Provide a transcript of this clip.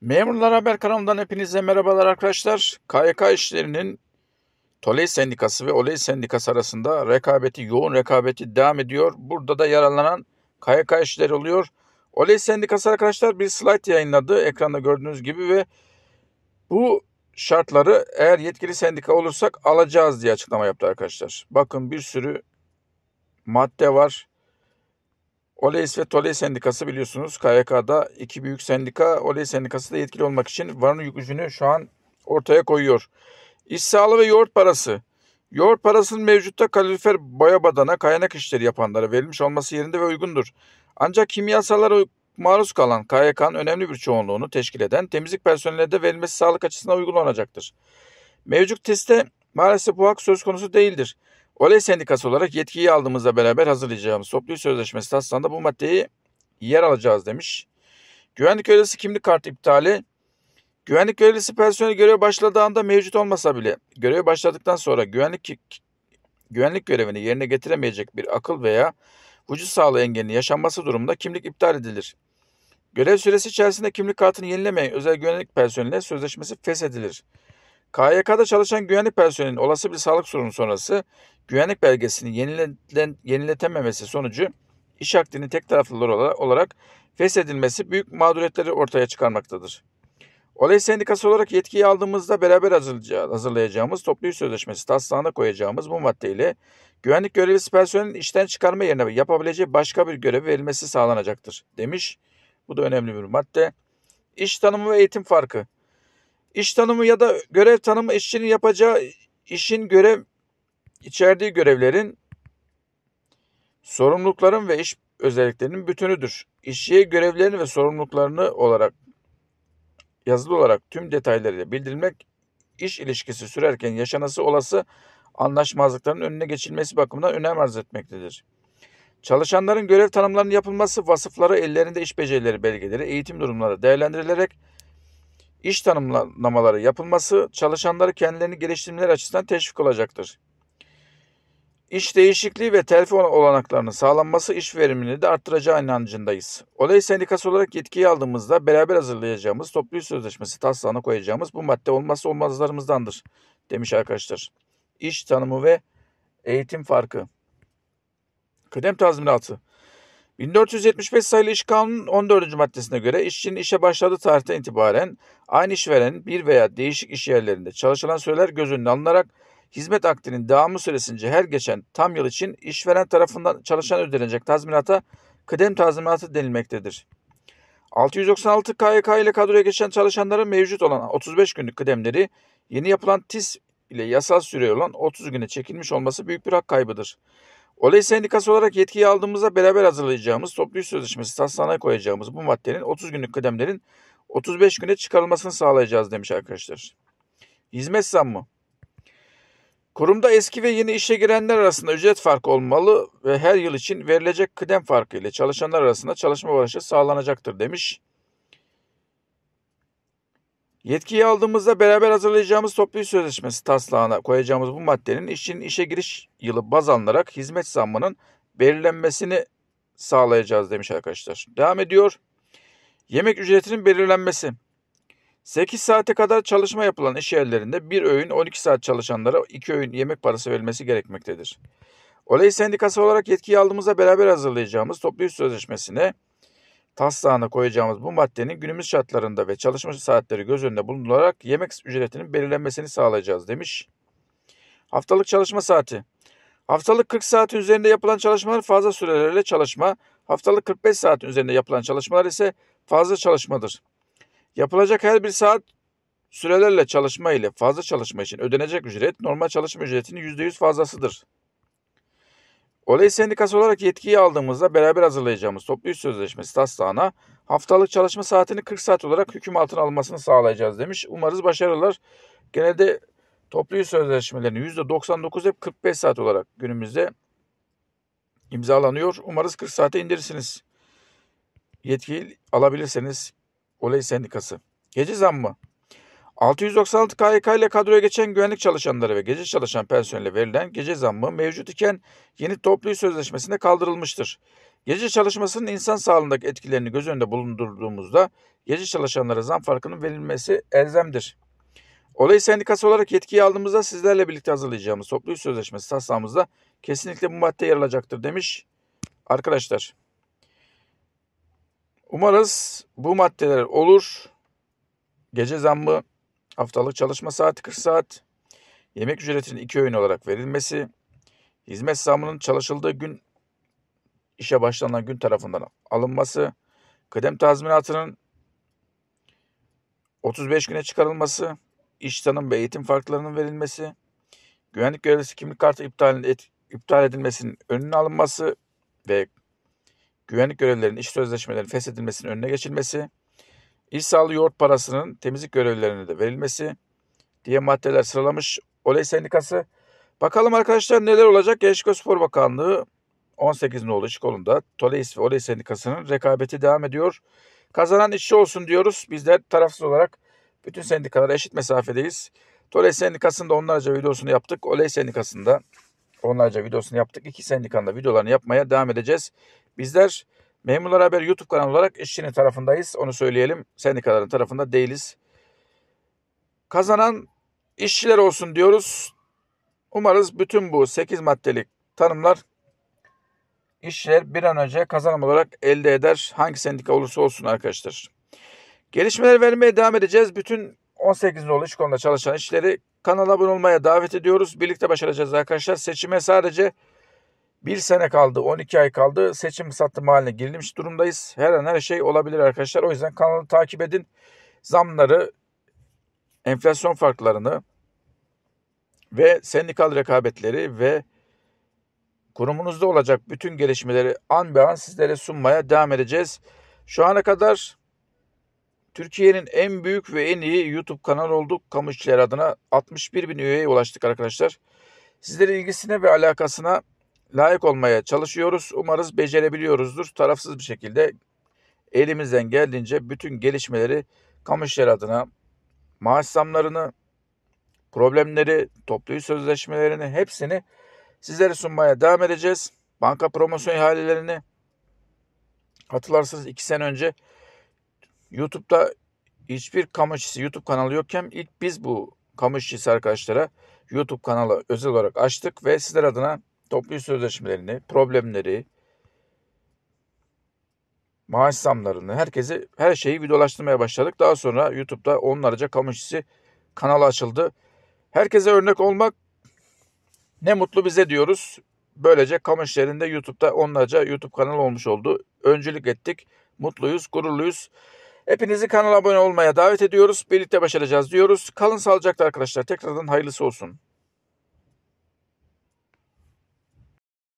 Memurlar Haber kanalından hepinize merhabalar arkadaşlar. KYK işlerinin Toley Sendikası ve Oley Sendikası arasında rekabeti, yoğun rekabeti devam ediyor. Burada da yararlanan KYK işleri oluyor. Oley Sendikası arkadaşlar bir slide yayınladı ekranda gördüğünüz gibi ve bu şartları eğer yetkili sendika olursak alacağız diye açıklama yaptı arkadaşlar. Bakın bir sürü madde var. OLES ve TOLES sendikası biliyorsunuz KYK'da iki büyük sendika OLES sendikası da yetkili olmak için varın yükücünü şu an ortaya koyuyor. İş sağlığı ve yoğurt parası. Yoğurt parasının mevcutta kalorifer boya badana kaynak işleri yapanlara verilmiş olması yerinde ve uygundur. Ancak kimyasallara maruz kalan KYK'nın önemli bir çoğunluğunu teşkil eden temizlik personeline de verilmesi sağlık açısından uygun olacaktır. Mevcut testte maalesef bu hak söz konusu değildir. Oley Sendikası olarak yetkiyi aldığımızla beraber hazırlayacağımız toplu sözleşmesi taslağında bu maddeyi yer alacağız demiş. Güvenlik görevlisi kimlik kartı iptali. Güvenlik görevlisi personel görev başladığı anda mevcut olmasa bile göreve başladıktan sonra güvenlik güvenlik görevini yerine getiremeyecek bir akıl veya vücut sağlığı engelinin yaşanması durumunda kimlik iptal edilir. Görev süresi içerisinde kimlik kartını yenilemeyen özel güvenlik personeline sözleşmesi feshedilir. edilir. KYK'da çalışan güvenlik personelinin olası bir sağlık sorunu sonrası güvenlik belgesini yenileten, yeniletememesi sonucu iş akdinin tek taraflı olarak feshedilmesi büyük mağduriyetleri ortaya çıkarmaktadır. Olay sendikası olarak yetkiyi aldığımızda beraber hazırlayacağımız toplu iş sözleşmesi taslağına koyacağımız bu maddeyle güvenlik görevlisi personelin işten çıkarma yerine yapabileceği başka bir görev verilmesi sağlanacaktır demiş. Bu da önemli bir madde. İş tanımı ve eğitim farkı. İş tanımı ya da görev tanımı işçinin yapacağı işin görev içerdiği görevlerin sorumlulukların ve iş özelliklerinin bütünüdür. İşçiye görevlerini ve sorumluluklarını olarak yazılı olarak tüm detaylarıyla bildirilmek iş ilişkisi sürerken yaşanası olası anlaşmazlıkların önüne geçilmesi bakımından önem arz etmektedir. Çalışanların görev tanımlarının yapılması vasıfları ellerinde iş becerileri belgeleri, eğitim durumları değerlendirilerek iş tanımlamaları yapılması çalışanları kendilerini geliştirmeleri açısından teşvik olacaktır. İş değişikliği ve terfi olanaklarının sağlanması iş verimini de arttıracağı inancındayız. Olay sendikası olarak yetkiyi aldığımızda beraber hazırlayacağımız toplu sözleşmesi taslağına koyacağımız bu madde olmazsa olmazlarımızdandır demiş arkadaşlar. İş tanımı ve eğitim farkı. Kıdem tazminatı. 1475 sayılı İş Kanunu'nun 14. maddesine göre işçinin işe başladığı tarihten itibaren aynı işverenin bir veya değişik iş yerlerinde çalışılan süreler göz önüne alınarak hizmet aktinin devamı süresince her geçen tam yıl için işveren tarafından çalışan ödenecek tazminata kıdem tazminatı denilmektedir. 696 KYK ile kadroya geçen çalışanların mevcut olan 35 günlük kıdemleri yeni yapılan TİS ile yasal süre olan 30 güne çekilmiş olması büyük bir hak kaybıdır. Oley sendikası olarak yetkiyi aldığımızda beraber hazırlayacağımız toplu iş sözleşmesi taslağına koyacağımız bu maddenin 30 günlük kıdemlerin 35 güne çıkarılmasını sağlayacağız demiş arkadaşlar. Hizmet zammı. Kurumda eski ve yeni işe girenler arasında ücret farkı olmalı ve her yıl için verilecek kıdem farkı ile çalışanlar arasında çalışma barışı sağlanacaktır demiş. Yetkiyi aldığımızda beraber hazırlayacağımız toplu iş sözleşmesi taslağına koyacağımız bu maddenin işçinin işe giriş yılı baz alınarak hizmet zammının belirlenmesini sağlayacağız demiş arkadaşlar. Devam ediyor. Yemek ücretinin belirlenmesi. 8 saate kadar çalışma yapılan iş yerlerinde bir öğün 12 saat çalışanlara 2 öğün yemek parası verilmesi gerekmektedir. Olay Sendikası olarak yetkiyi aldığımızda beraber hazırlayacağımız toplu iş sözleşmesine taslağına koyacağımız bu maddenin günümüz şartlarında ve çalışma saatleri göz önünde bulundurarak yemek ücretinin belirlenmesini sağlayacağız demiş. Haftalık çalışma saati. Haftalık 40 saat üzerinde yapılan çalışmalar fazla sürelerle çalışma, haftalık 45 saat üzerinde yapılan çalışmalar ise fazla çalışmadır. Yapılacak her bir saat sürelerle çalışma ile fazla çalışma için ödenecek ücret normal çalışma ücretinin %100 fazlasıdır. Oley sendikası olarak yetkiyi aldığımızda beraber hazırlayacağımız toplu iş sözleşmesi taslağına haftalık çalışma saatini 40 saat olarak hüküm altına almasını sağlayacağız demiş. Umarız başarılar. Genelde toplu iş sözleşmelerinin %99 hep 45 saat olarak günümüzde imzalanıyor. Umarız 40 saate indirirsiniz. Yetkiyi alabilirseniz oley sendikası. Gece zammı 696 KYK ile kadroya geçen güvenlik çalışanları ve gece çalışan personele verilen gece zammı mevcut iken yeni toplu sözleşmesinde kaldırılmıştır. Gece çalışmasının insan sağlığındaki etkilerini göz önünde bulundurduğumuzda gece çalışanlara zam farkının verilmesi elzemdir. Olayı sendikası olarak yetkiyi aldığımızda sizlerle birlikte hazırlayacağımız toplu sözleşmesi taslağımızda kesinlikle bu madde yer alacaktır demiş arkadaşlar. Umarız bu maddeler olur. Gece zammı haftalık çalışma saati 40 saat, yemek ücretinin iki öğün olarak verilmesi, hizmet zamının çalışıldığı gün işe başlanan gün tarafından alınması, kıdem tazminatının 35 güne çıkarılması, iş tanım ve eğitim farklarının verilmesi, güvenlik görevlisi kimlik kartı iptal, et, iptal edilmesinin önüne alınması ve güvenlik görevlilerinin iş sözleşmelerinin feshedilmesinin önüne geçilmesi, İhsalı yoğurt parasının temizlik görevlilerine de verilmesi diye maddeler sıralamış Oley Sendikası. Bakalım arkadaşlar neler olacak? Gençlik Spor Bakanlığı 18 nolu işi kolunda Toleis ve Oley Sendikası'nın rekabeti devam ediyor. Kazanan işçi olsun diyoruz. Bizler tarafsız olarak bütün sendikalara eşit mesafedeyiz. Toley Sendikası'nda onlarca videosunu yaptık. Oley Sendikası'nda onlarca videosunu yaptık. İki sendikanın da videolarını yapmaya devam edeceğiz. Bizler Memurlar Haber YouTube kanalı olarak işçinin tarafındayız. Onu söyleyelim. Sendikaların tarafında değiliz. Kazanan işçiler olsun diyoruz. Umarız bütün bu 8 maddelik tanımlar işçiler bir an önce kazanım olarak elde eder. Hangi sendika olursa olsun arkadaşlar. Gelişmeler vermeye devam edeceğiz. Bütün 18 nolu iş konuda çalışan işçileri kanala abone olmaya davet ediyoruz. Birlikte başaracağız arkadaşlar. Seçime sadece bir sene kaldı, 12 ay kaldı. Seçim satım haline girilmiş durumdayız. Her an her şey olabilir arkadaşlar. O yüzden kanalı takip edin. Zamları, enflasyon farklarını ve sendikal rekabetleri ve kurumunuzda olacak bütün gelişmeleri an be an sizlere sunmaya devam edeceğiz. Şu ana kadar Türkiye'nin en büyük ve en iyi YouTube kanalı olduk. Kamu adına 61 bin üyeye ulaştık arkadaşlar. Sizleri ilgisine ve alakasına layık olmaya çalışıyoruz. Umarız becerebiliyoruzdur. Tarafsız bir şekilde elimizden geldiğince bütün gelişmeleri kamu işleri adına maaş zamlarını, problemleri, toplu sözleşmelerini hepsini sizlere sunmaya devam edeceğiz. Banka promosyon ihalelerini hatırlarsınız iki sene önce YouTube'da hiçbir kamu işçisi YouTube kanalı yokken ilk biz bu kamu işçisi arkadaşlara YouTube kanalı özel olarak açtık ve sizler adına toplu iş sözleşmelerini, problemleri, maaş zamlarını, herkesi, her şeyi videolaştırmaya başladık. Daha sonra YouTube'da onlarca kamu işçisi kanalı açıldı. Herkese örnek olmak ne mutlu bize diyoruz. Böylece kamu işlerinde YouTube'da onlarca YouTube kanalı olmuş oldu. Öncülük ettik. Mutluyuz, gururluyuz. Hepinizi kanala abone olmaya davet ediyoruz. Birlikte başaracağız diyoruz. Kalın sağlıcakla arkadaşlar. Tekrardan hayırlısı olsun.